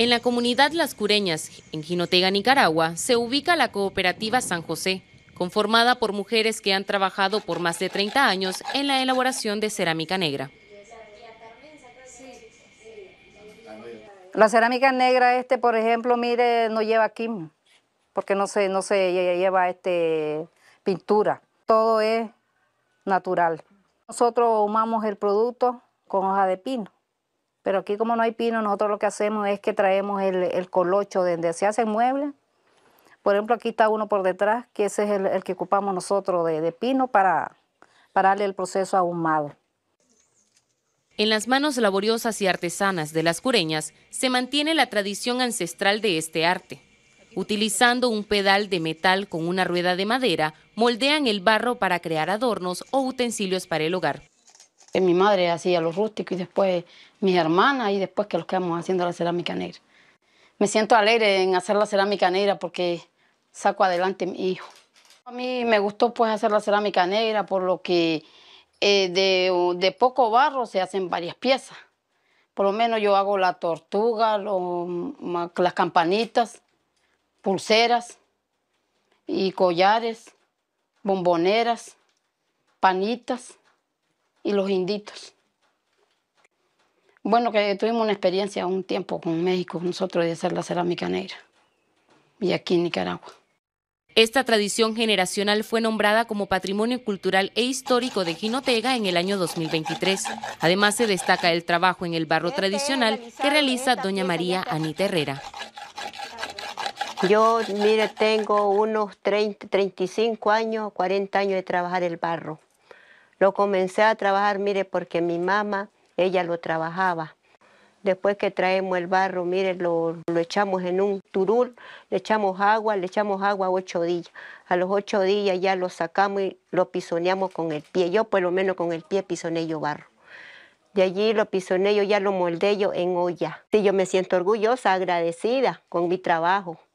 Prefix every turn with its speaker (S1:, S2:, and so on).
S1: En la comunidad Las Cureñas, en Jinotega, Nicaragua, se ubica la cooperativa San José, conformada por mujeres que han trabajado por más de 30 años en la elaboración de cerámica negra.
S2: La cerámica negra, este, por ejemplo, mire, no lleva quim, porque no se, no se lleva este, pintura. Todo es natural. Nosotros humamos el producto con hoja de pino. Pero aquí como no hay pino, nosotros lo que hacemos es que traemos el, colocho donde se hacen mueble. Por ejemplo, aquí está uno por detrás, que ese es el, que ocupamos nosotros de, pino para, para darle el proceso ahumado.
S1: En las manos laboriosas y artesanas de las cureñas se mantiene la tradición ancestral de este arte. Utilizando un pedal de metal con una rueda de madera, moldean el barro para crear adornos o utensilios para el hogar
S3: mi madre hacía los rústicos y después mis hermanas y después que los quedamos haciendo la cerámica negra. Me siento alegre en hacer la cerámica negra porque saco adelante a mi hijo. A mí me gustó pues hacer la cerámica negra por lo que eh, de, poco barro se hacen varias piezas. Por lo menos yo hago la tortuga, las campanitas, pulseras y collares, bomboneras, panitas y los inditos. Bueno, que tuvimos una experiencia un tiempo con México, nosotros de hacer la cerámica negra, y aquí en Nicaragua.
S1: Esta tradición generacional fue nombrada como Patrimonio Cultural e Histórico de Jinotega en el año 2023. Además, se destaca el trabajo en el barro tradicional que realiza doña
S4: María Anita Herrera. Yo, mire, tengo unos 30, 35 años, 40 años de trabajar el barro. Lo comencé a trabajar, mire, porque mi mamá, ella lo trabajaba. Después que traemos el barro, mire, lo, echamos en un turul, le echamos agua, le echamos agua ocho días. A los ocho días ya lo sacamos y lo pisoneamos con el pie. Yo por lo menos con el pie pisoné yo barro. De allí lo pisoné yo, ya lo moldé yo en olla. Sí, yo me siento orgullosa, agradecida con mi trabajo.